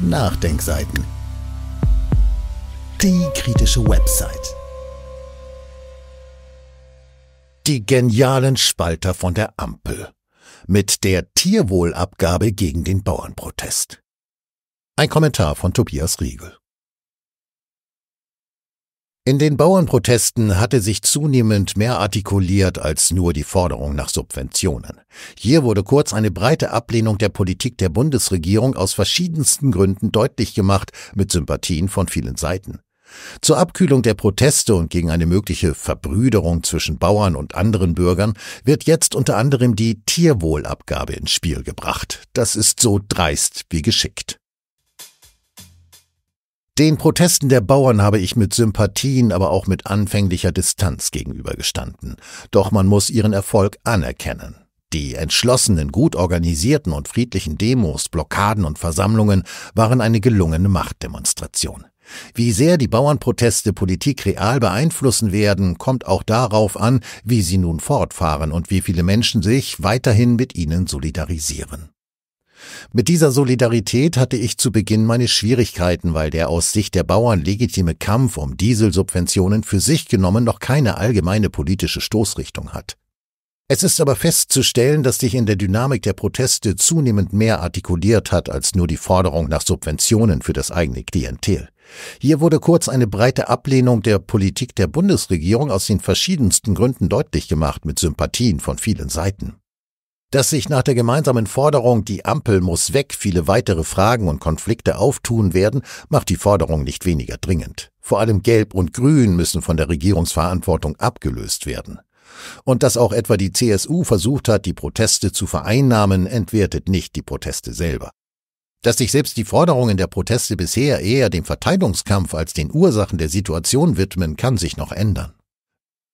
Nachdenkseiten. Die kritische Website. Die genialen Spalter von der Ampel. Mit der Tierwohlabgabe gegen den Bauernprotest. Ein Kommentar von Tobias Riegel. In den Bauernprotesten hatte sich zunehmend mehr artikuliert als nur die Forderung nach Subventionen. Hier wurde kurz eine breite Ablehnung der Politik der Bundesregierung aus verschiedensten Gründen deutlich gemacht, mit Sympathien von vielen Seiten. Zur Abkühlung der Proteste und gegen eine mögliche Verbrüderung zwischen Bauern und anderen Bürgern wird jetzt unter anderem die Tierwohlabgabe ins Spiel gebracht. Das ist so dreist wie geschickt. Den Protesten der Bauern habe ich mit Sympathien, aber auch mit anfänglicher Distanz gegenübergestanden. Doch man muss ihren Erfolg anerkennen. Die entschlossenen, gut organisierten und friedlichen Demos, Blockaden und Versammlungen waren eine gelungene Machtdemonstration. Wie sehr die Bauernproteste Politik real beeinflussen werden, kommt auch darauf an, wie sie nun fortfahren und wie viele Menschen sich weiterhin mit ihnen solidarisieren. Mit dieser Solidarität hatte ich zu Beginn meine Schwierigkeiten, weil der aus Sicht der Bauern legitime Kampf um Dieselsubventionen für sich genommen noch keine allgemeine politische Stoßrichtung hat. Es ist aber festzustellen, dass sich in der Dynamik der Proteste zunehmend mehr artikuliert hat als nur die Forderung nach Subventionen für das eigene Klientel. Hier wurde kurz eine breite Ablehnung der Politik der Bundesregierung aus den verschiedensten Gründen deutlich gemacht mit Sympathien von vielen Seiten. Dass sich nach der gemeinsamen Forderung Die Ampel muss weg viele weitere Fragen und Konflikte auftun werden, macht die Forderung nicht weniger dringend. Vor allem Gelb und Grün müssen von der Regierungsverantwortung abgelöst werden. Und dass auch etwa die CSU versucht hat, die Proteste zu vereinnahmen, entwertet nicht die Proteste selber. Dass sich selbst die Forderungen der Proteste bisher eher dem Verteidigungskampf als den Ursachen der Situation widmen, kann sich noch ändern.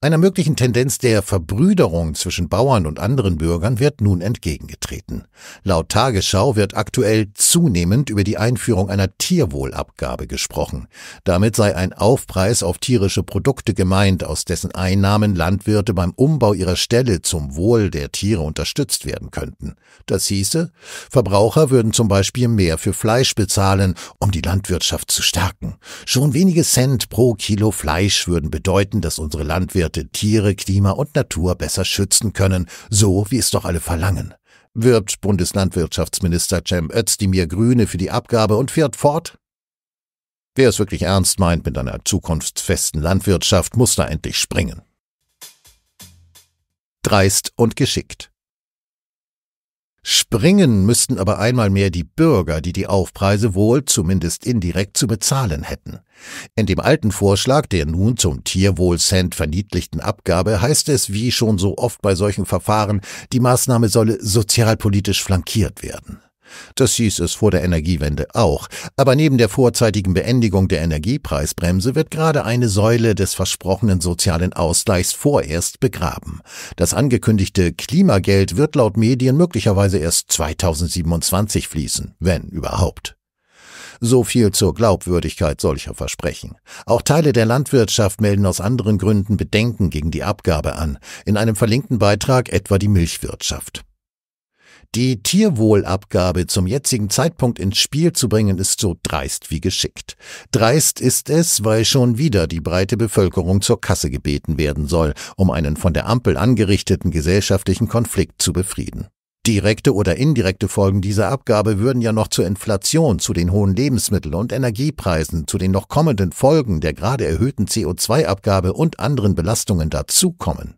Einer möglichen Tendenz der Verbrüderung zwischen Bauern und anderen Bürgern wird nun entgegengetreten. Laut Tagesschau wird aktuell zunehmend über die Einführung einer Tierwohlabgabe gesprochen. Damit sei ein Aufpreis auf tierische Produkte gemeint, aus dessen Einnahmen Landwirte beim Umbau ihrer Ställe zum Wohl der Tiere unterstützt werden könnten. Das hieße, Verbraucher würden zum Beispiel mehr für Fleisch bezahlen, um die Landwirtschaft zu stärken. Schon wenige Cent pro Kilo Fleisch würden bedeuten, dass unsere Landwirte veränderte Tiere, Klima und Natur besser schützen können, so wie es doch alle verlangen. Wirbt Bundeslandwirtschaftsminister Cem Özdemir Grüne für die Abgabe und fährt fort? Wer es wirklich ernst meint mit einer zukunftsfesten Landwirtschaft, muss da endlich springen. Dreist und geschickt. Springen müssten aber einmal mehr die Bürger, die die Aufpreise wohl zumindest indirekt zu bezahlen hätten. In dem alten Vorschlag der nun zum Tierwohlcent verniedlichten Abgabe heißt es, wie schon so oft bei solchen Verfahren, die Maßnahme solle sozialpolitisch flankiert werden. Das hieß es vor der Energiewende auch, aber neben der vorzeitigen Beendigung der Energiepreisbremse wird gerade eine Säule des versprochenen sozialen Ausgleichs vorerst begraben. Das angekündigte Klimageld wird laut Medien möglicherweise erst 2027 fließen, wenn überhaupt. So viel zur Glaubwürdigkeit solcher Versprechen. Auch Teile der Landwirtschaft melden aus anderen Gründen Bedenken gegen die Abgabe an, in einem verlinkten Beitrag etwa die Milchwirtschaft. Die Tierwohlabgabe zum jetzigen Zeitpunkt ins Spiel zu bringen, ist so dreist wie geschickt. Dreist ist es, weil schon wieder die breite Bevölkerung zur Kasse gebeten werden soll, um einen von der Ampel angerichteten gesellschaftlichen Konflikt zu befrieden. Direkte oder indirekte Folgen dieser Abgabe würden ja noch zur Inflation, zu den hohen Lebensmittel- und Energiepreisen, zu den noch kommenden Folgen der gerade erhöhten CO2-Abgabe und anderen Belastungen dazukommen.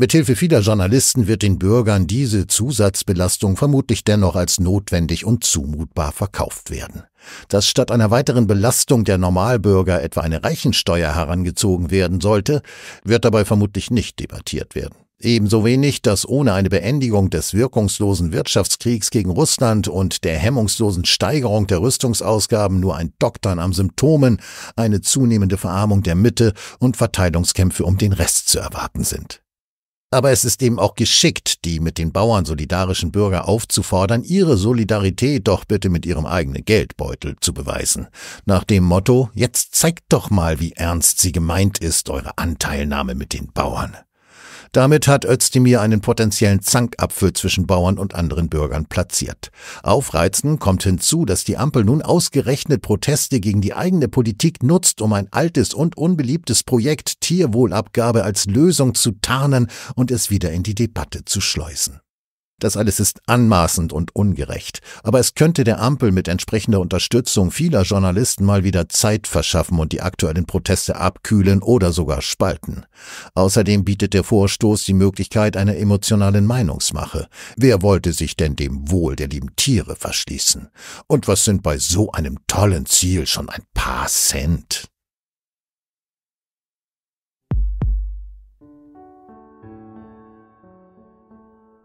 Mithilfe vieler Journalisten wird den Bürgern diese Zusatzbelastung vermutlich dennoch als notwendig und zumutbar verkauft werden. Dass statt einer weiteren Belastung der Normalbürger etwa eine Reichensteuer herangezogen werden sollte, wird dabei vermutlich nicht debattiert werden. Ebenso wenig, dass ohne eine Beendigung des wirkungslosen Wirtschaftskriegs gegen Russland und der hemmungslosen Steigerung der Rüstungsausgaben nur ein Doktern am Symptomen, eine zunehmende Verarmung der Mitte und Verteilungskämpfe um den Rest zu erwarten sind. Aber es ist eben auch geschickt, die mit den Bauern solidarischen Bürger aufzufordern, ihre Solidarität doch bitte mit ihrem eigenen Geldbeutel zu beweisen. Nach dem Motto, jetzt zeigt doch mal, wie ernst sie gemeint ist, eure Anteilnahme mit den Bauern. Damit hat Özdemir einen potenziellen Zankapfel zwischen Bauern und anderen Bürgern platziert. Aufreizend kommt hinzu, dass die Ampel nun ausgerechnet Proteste gegen die eigene Politik nutzt, um ein altes und unbeliebtes Projekt Tierwohlabgabe als Lösung zu tarnen und es wieder in die Debatte zu schleusen. Das alles ist anmaßend und ungerecht. Aber es könnte der Ampel mit entsprechender Unterstützung vieler Journalisten mal wieder Zeit verschaffen und die aktuellen Proteste abkühlen oder sogar spalten. Außerdem bietet der Vorstoß die Möglichkeit einer emotionalen Meinungsmache. Wer wollte sich denn dem Wohl der lieben Tiere verschließen? Und was sind bei so einem tollen Ziel schon ein paar Cent?